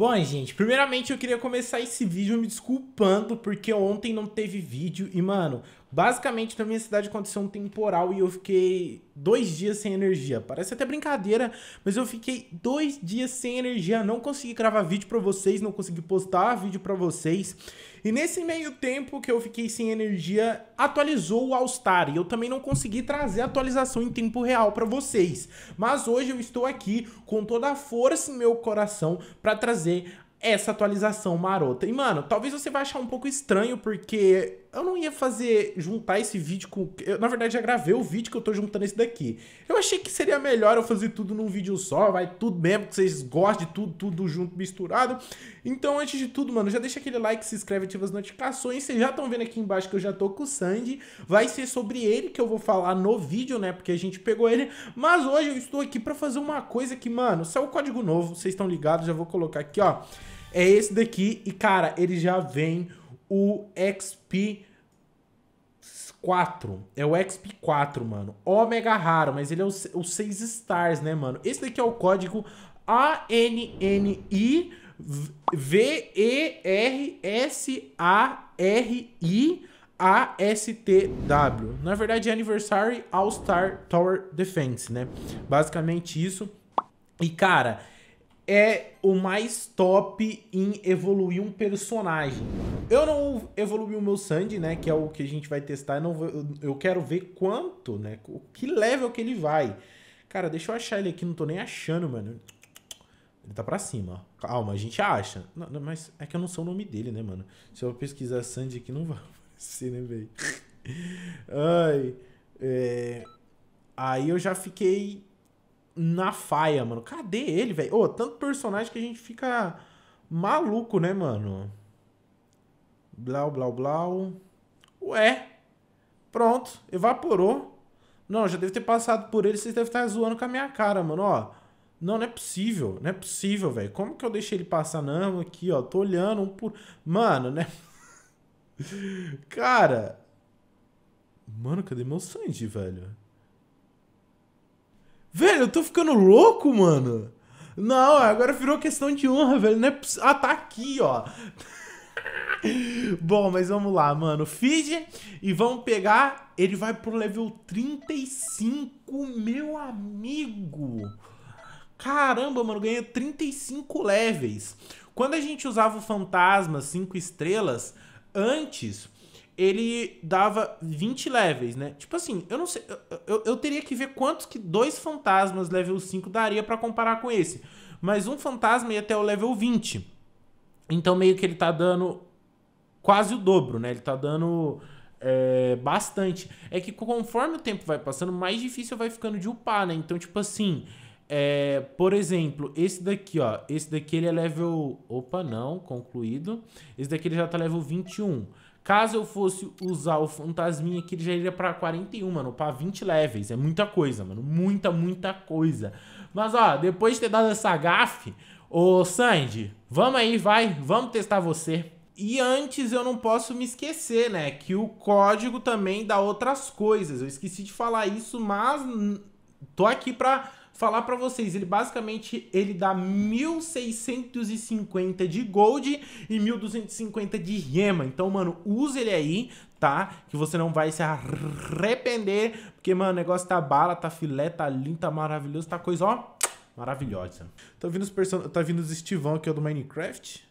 Bom, gente, primeiramente eu queria começar esse vídeo me desculpando porque ontem não teve vídeo e, mano, Basicamente, na minha cidade aconteceu um temporal e eu fiquei dois dias sem energia. Parece até brincadeira, mas eu fiquei dois dias sem energia. Não consegui gravar vídeo para vocês, não consegui postar vídeo para vocês. E nesse meio tempo que eu fiquei sem energia, atualizou o All-Star. E eu também não consegui trazer a atualização em tempo real para vocês. Mas hoje eu estou aqui com toda a força em meu coração para trazer essa atualização marota. E, mano, talvez você vai achar um pouco estranho, porque eu não ia fazer juntar esse vídeo com. Eu, na verdade, já gravei o vídeo que eu tô juntando esse daqui. Eu achei que seria melhor eu fazer tudo num vídeo só, vai tudo mesmo, que vocês gostem de tudo, tudo junto, misturado. Então, antes de tudo, mano, já deixa aquele like, se inscreve, ativa as notificações. Vocês já estão vendo aqui embaixo que eu já tô com o Sandy. Vai ser sobre ele que eu vou falar no vídeo, né? Porque a gente pegou ele. Mas hoje eu estou aqui pra fazer uma coisa que, mano, saiu o código novo, vocês estão ligados, já vou colocar aqui, ó. É esse daqui, e cara, ele já vem o XP 4. É o XP4, mano. Ômega raro, mas ele é o, seis 6 stars, né, mano? Esse daqui é o código i V E R S A R I A S T W. Na verdade é Anniversary All Star Tower Defense, né? Basicamente isso. E cara, é o mais top em evoluir um personagem. Eu não evolui o meu Sandy, né? Que é o que a gente vai testar. Eu, não, eu quero ver quanto, né? que level que ele vai. Cara, deixa eu achar ele aqui, não tô nem achando, mano. Ele tá pra cima, ó. Calma, a gente acha. Não, não, mas é que eu não sou o nome dele, né, mano? Se eu pesquisar Sandy aqui, não vai aparecer, né, velho? Ai. É... Aí eu já fiquei na faia, mano. Cadê ele, velho? Ô, oh, tanto personagem que a gente fica maluco, né, mano? Blau, blau, blau. Ué. Pronto. Evaporou. Não, já deve ter passado por ele. Vocês devem estar zoando com a minha cara, mano. Ó. Não, não é possível. Não é possível, velho. Como que eu deixei ele passar? Não, aqui, ó. Tô olhando um por... Mano, né? cara. Mano, cadê meu Sandy, velho? Velho, eu tô ficando louco, mano. Não, agora virou questão de honra, velho. Não é poss... Ah, tá aqui, ó. Bom, mas vamos lá, mano. Feed e vamos pegar. Ele vai pro level 35, meu amigo. Caramba, mano, ganha 35 levels. Quando a gente usava o fantasma 5 estrelas, antes ele dava 20 levels, né? Tipo assim, eu não sei, eu, eu, eu teria que ver quantos que dois fantasmas level 5 daria para comparar com esse. Mas um fantasma ia até o level 20. Então meio que ele tá dando quase o dobro, né? Ele tá dando é, bastante. É que conforme o tempo vai passando, mais difícil vai ficando de upar, né? Então, tipo assim, é, por exemplo, esse daqui, ó. Esse daqui ele é level... Opa, não, concluído. Esse daqui ele já tá level 21. Caso eu fosse usar o fantasminha aqui, ele já iria pra 41, mano, pra 20 levels. É muita coisa, mano. Muita, muita coisa. Mas, ó, depois de ter dado essa gafe, Ô Sandy, vamos aí, vai, vamos testar você. E antes eu não posso me esquecer, né, que o código também dá outras coisas. Eu esqueci de falar isso, mas tô aqui para falar para vocês. Ele basicamente ele dá 1650 de gold e 1250 de gema. Então, mano, use ele aí, tá? Que você não vai se arrepender, porque mano, o negócio tá bala, tá filé, tá lindo, tá maravilhoso, tá coisa, ó Maravilhosa. Tá vindo os person... Tá vindo os Estivão aqui, ó, do Minecraft.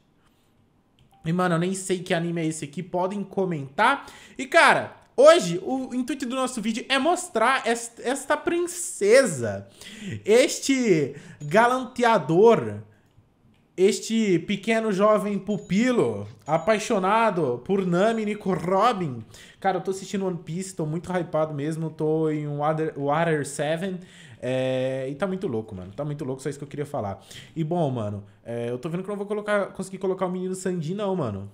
E, mano, eu nem sei que anime é esse aqui. Podem comentar. E, cara, Hoje, o intuito do nosso vídeo é mostrar esta princesa, este galanteador, este pequeno jovem pupilo apaixonado por Nami Nico Robin. Cara, eu tô assistindo One Piece, tô muito hypado mesmo, tô em Water, Water 7. É, e tá muito louco, mano. Tá muito louco, só isso que eu queria falar. E bom, mano, é, eu tô vendo que eu não vou colocar, conseguir colocar o menino Sandi, não, mano.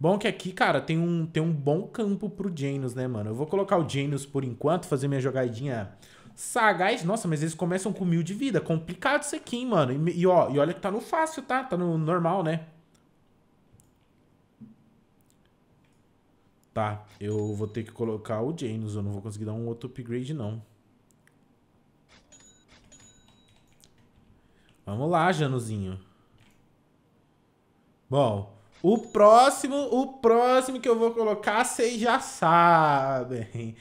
Bom que aqui, cara, tem um, tem um bom campo pro Janus, né, mano? Eu vou colocar o Janus por enquanto, fazer minha jogadinha sagaz. Nossa, mas eles começam com mil de vida. Complicado isso aqui, hein, mano. E, e, ó, e olha que tá no fácil, tá? Tá no normal, né? Tá, eu vou ter que colocar o Janus. Eu não vou conseguir dar um outro upgrade, não. Vamos lá, Januzinho. Bom, o próximo, o próximo que eu vou colocar, vocês já sabem.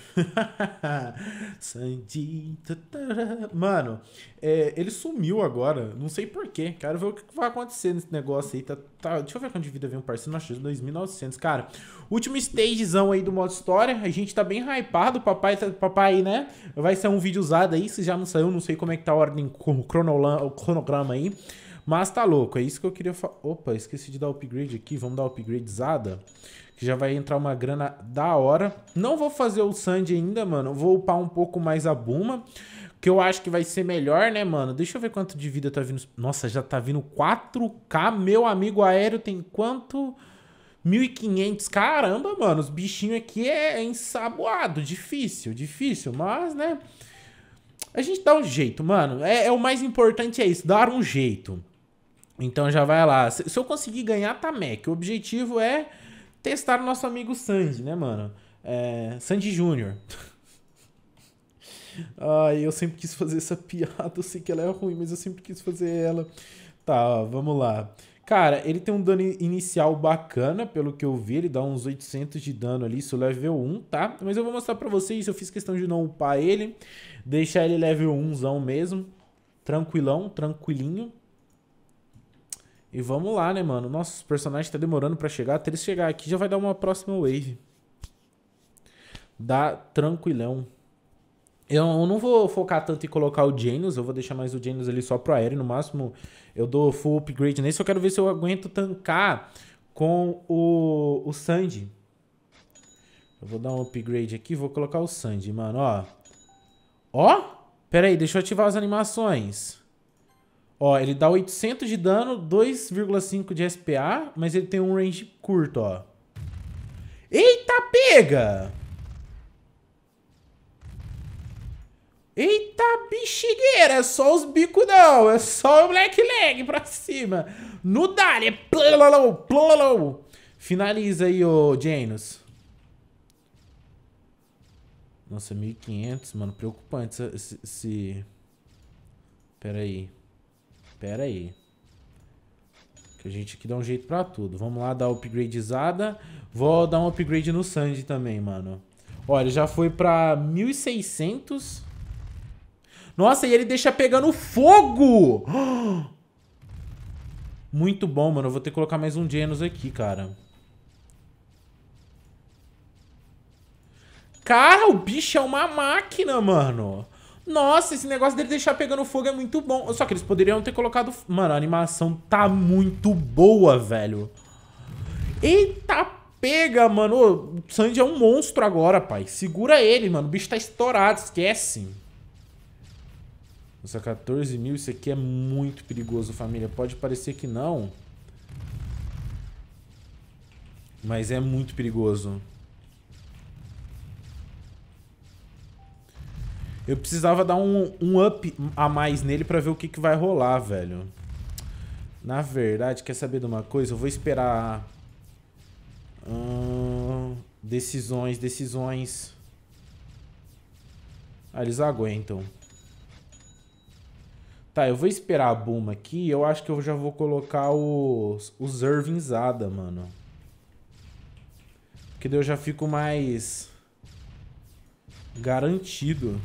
Sandito. Mano, é, ele sumiu agora. Não sei porquê. Quero ver o que vai acontecer nesse negócio aí. Tá, tá, deixa eu ver quanto de vida vem um parceiro. Nós temos 2.900. Cara, último stagezão aí do modo história. A gente tá bem hypado. Papai, tá, papai né? Vai ser um vídeo usado aí. Se já não saiu, não sei como é que tá a ordem, o cronograma aí. Mas tá louco, é isso que eu queria falar. Opa, esqueci de dar upgrade aqui. Vamos dar upgradezada. Que já vai entrar uma grana da hora. Não vou fazer o Sandy ainda, mano. Vou upar um pouco mais a Buma. Que eu acho que vai ser melhor, né, mano? Deixa eu ver quanto de vida tá vindo. Nossa, já tá vindo 4K. Meu amigo aéreo tem quanto? 1500. Caramba, mano. Os bichinhos aqui é, é ensaboado. Difícil, difícil. Mas, né... A gente dá um jeito, mano. É, é, o mais importante é isso, dar um jeito. Então já vai lá. Se, se eu conseguir ganhar, tá Mac. O objetivo é testar o nosso amigo Sandy, né, mano? É, Sandy Júnior. Ai, eu sempre quis fazer essa piada. Eu sei que ela é ruim, mas eu sempre quis fazer ela. Tá, ó, vamos lá. Cara, ele tem um dano inicial bacana, pelo que eu vi. Ele dá uns 800 de dano ali, isso level 1, tá? Mas eu vou mostrar pra vocês, eu fiz questão de não upar ele. Deixar ele level 1zão mesmo. Tranquilão, tranquilinho. E vamos lá, né, mano? Nossa, os personagens tá demorando para chegar. Até eles chegar aqui já vai dar uma próxima wave. Dá tranquilão. Eu não vou focar tanto em colocar o Janus, eu vou deixar mais o Janus ali só pro aéreo. No máximo, eu dou full upgrade nesse. Eu quero ver se eu aguento tancar com o, o Sandy. Eu vou dar um upgrade aqui, vou colocar o Sandy, mano, ó. Ó! Pera aí, deixa eu ativar as animações. Ó, ele dá 800 de dano, 2,5 de SPA, mas ele tem um range curto, ó. Eita, pega! Eita, bexigueira, é só os bicos não, é só o black leg pra cima. No dali, plololou, plololou. Finaliza aí, ô Janus. Nossa, 1500, mano, preocupante esse... esse... Pera aí. Pera aí. Que a gente aqui dá um jeito pra tudo. Vamos lá dar upgradeizada. Vou dar um upgrade no Sandy também, mano. Olha, já foi pra 1600. Nossa, e ele deixa pegando fogo! Muito bom, mano. Eu vou ter que colocar mais um Genos aqui, cara. Cara, o bicho é uma máquina, mano. Nossa, esse negócio dele deixar pegando fogo é muito bom. Só que eles poderiam ter colocado... Mano, a animação tá muito boa, velho. Eita pega, mano. O Sandy é um monstro agora, pai. Segura ele, mano. O bicho tá estourado, esquece. Nossa, 14 mil, isso aqui é muito perigoso, família. Pode parecer que não. Mas é muito perigoso. Eu precisava dar um, um up a mais nele pra ver o que, que vai rolar, velho. Na verdade, quer saber de uma coisa? Eu vou esperar... Hum, decisões, decisões... Ah, eles aguentam. Tá, eu vou esperar a Buma aqui. Eu acho que eu já vou colocar os, os Irvinzada, mano. Porque daí eu já fico mais... Garantido.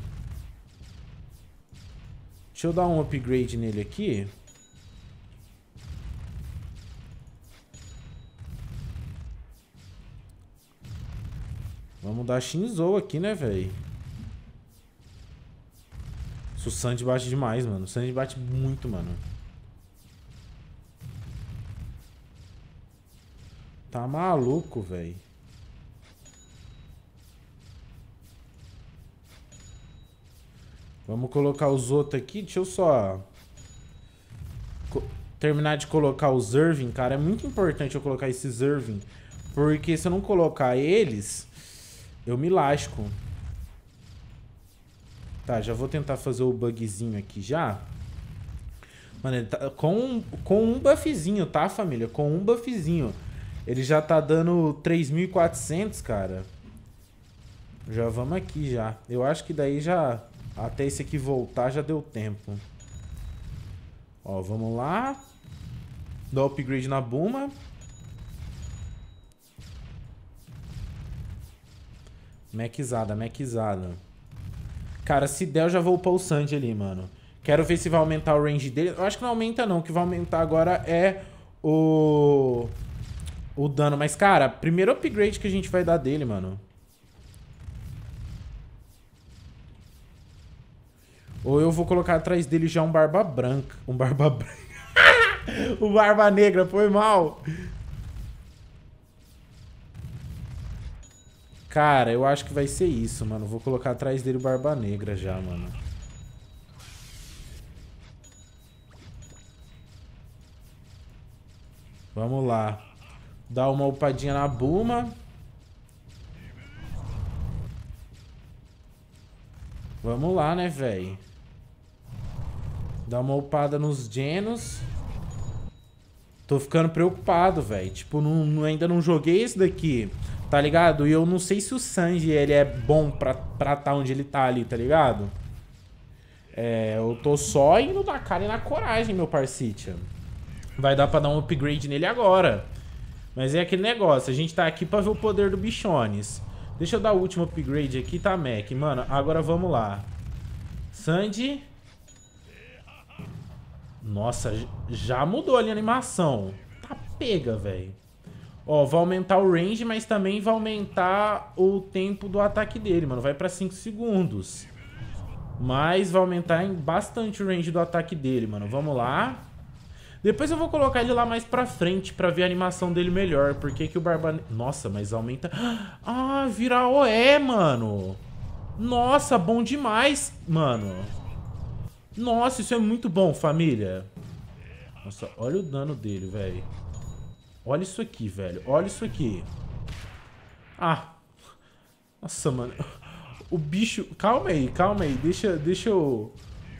Deixa eu dar um upgrade nele aqui. Vamos dar Shinzo aqui, né, velho? O Sandy bate demais, mano. O Sandy bate muito, mano. Tá maluco, velho. Vamos colocar os outros aqui. Deixa eu só... terminar de colocar os Irving, cara. É muito importante eu colocar esses Irving. Porque se eu não colocar eles, eu me lasco. Tá, já vou tentar fazer o bugzinho aqui já. Mano, ele tá com, com um buffzinho, tá, família? Com um buffzinho. Ele já tá dando 3.400, cara. Já vamos aqui, já. Eu acho que daí já até esse aqui voltar já deu tempo. Ó, vamos lá. Dá upgrade na Buma. Mechizada, mechizada. Cara, se der, eu já vou upar o Sand ali, mano. Quero ver se vai aumentar o range dele. Eu acho que não aumenta, não. O que vai aumentar agora é o... O dano. Mas, cara, primeiro upgrade que a gente vai dar dele, mano. Ou eu vou colocar atrás dele já um barba branca. Um barba branca. o barba negra, foi mal. Cara, eu acho que vai ser isso, mano. Vou colocar atrás dele o barba negra já, mano. Vamos lá. Dá uma upadinha na Buma. Vamos lá, né, velho? Dá uma upada nos genos. Tô ficando preocupado, velho. Tipo, não, ainda não joguei esse daqui, tá ligado? E eu não sei se o Sanji, ele é bom pra, pra tá onde ele tá ali, tá ligado? É, eu tô só indo na cara e na coragem, meu parceiro. Vai dar pra dar um upgrade nele agora. Mas é aquele negócio, a gente tá aqui pra ver o poder do Bichones. Deixa eu dar o último upgrade aqui, tá, Mac? Mano, agora vamos lá. Sandy... Nossa, já mudou ali a animação. Tá pega, velho. Ó, vai aumentar o range, mas também vai aumentar o tempo do ataque dele, mano. Vai pra 5 segundos. Mas vai aumentar em bastante o range do ataque dele, mano. Vamos lá. Depois eu vou colocar ele lá mais pra frente pra ver a animação dele melhor. Porque que o Barba... Nossa, mas aumenta... Ah, vira OE, mano. Nossa, bom demais, mano. Nossa, isso é muito bom, família. Nossa, olha o dano dele, velho. Olha isso aqui, velho. Olha isso aqui. Ah. Nossa, mano. O bicho... Calma aí, calma aí. Deixa, deixa eu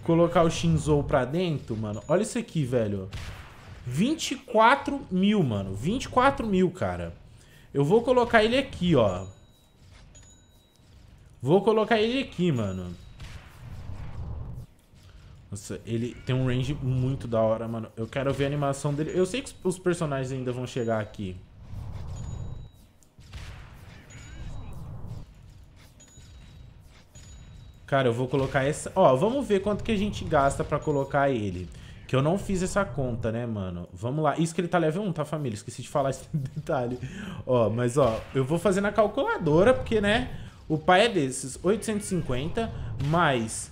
colocar o Shinzou pra dentro, mano. Olha isso aqui, velho. 24 mil, mano. 24 mil, cara. Eu vou colocar ele aqui, ó. Vou colocar ele aqui, mano. Nossa, ele tem um range muito da hora, mano. Eu quero ver a animação dele. Eu sei que os personagens ainda vão chegar aqui. Cara, eu vou colocar essa... Ó, vamos ver quanto que a gente gasta pra colocar ele. Que eu não fiz essa conta, né, mano? Vamos lá. Isso que ele tá level 1, tá, família? Esqueci de falar esse detalhe. Ó, mas ó, eu vou fazer na calculadora, porque, né, o pai é desses. 850 mais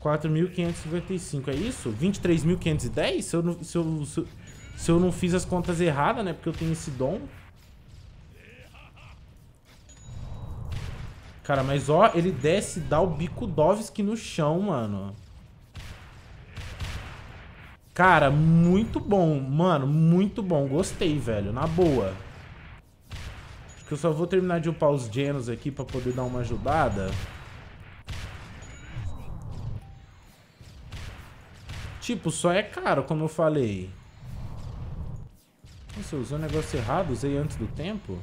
4.555, é isso? 23.510? Se eu, não, se, eu, se, eu, se eu não fiz as contas erradas, né? Porque eu tenho esse dom. Cara, mas ó, ele desce e dá o bico Dovski no chão, mano. Cara, muito bom. Mano, muito bom. Gostei, velho. Na boa. Acho que eu só vou terminar de upar os Genos aqui pra poder dar uma ajudada. Tipo, só é caro, como eu falei. Nossa, eu usei um negócio errado? Usei antes do tempo?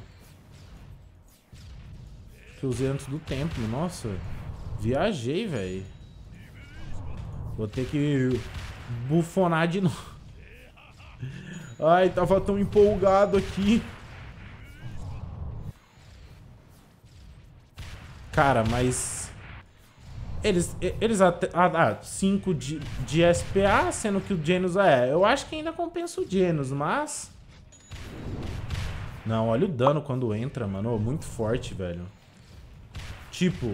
Que eu usei antes do tempo, nossa. Viajei, velho. Vou ter que bufonar de novo. Ai, tava tão empolgado aqui. Cara, mas eles, eles a, cinco de, de SPA, sendo que o Genos é. Eu acho que ainda compensa o Genos, mas... Não, olha o dano quando entra, mano. Muito forte, velho. Tipo,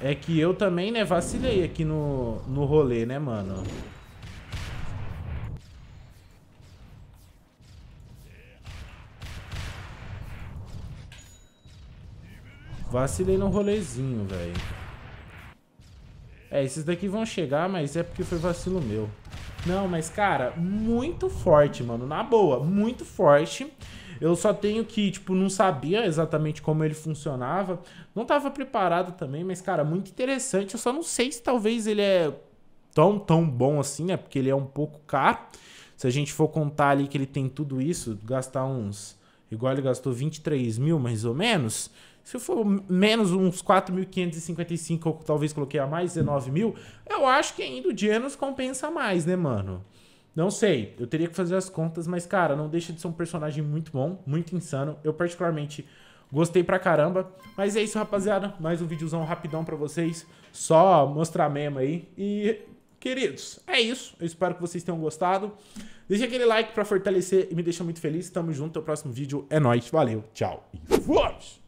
é que eu também, né, vacilei aqui no, no rolê, né, mano? Vacilei no rolezinho, velho. É, esses daqui vão chegar, mas é porque foi vacilo meu. Não, mas, cara, muito forte, mano. Na boa, muito forte. Eu só tenho que, tipo, não sabia exatamente como ele funcionava. Não tava preparado também, mas, cara, muito interessante. Eu só não sei se talvez ele é tão, tão bom assim, né? Porque ele é um pouco caro. Se a gente for contar ali que ele tem tudo isso, gastar uns... Igual ele gastou 23 mil, mais ou menos se for menos uns 4.555, ou talvez coloquei a mais, 19 mil, eu acho que ainda o Genos compensa mais, né, mano? Não sei, eu teria que fazer as contas, mas, cara, não deixa de ser um personagem muito bom, muito insano. Eu, particularmente, gostei pra caramba. Mas é isso, rapaziada. Mais um videozão rapidão pra vocês. Só mostrar mesmo aí. E, queridos, é isso. Eu espero que vocês tenham gostado. Deixa aquele like pra fortalecer e me deixa muito feliz. Tamo junto, o próximo vídeo é nóis. Valeu, tchau e fomos!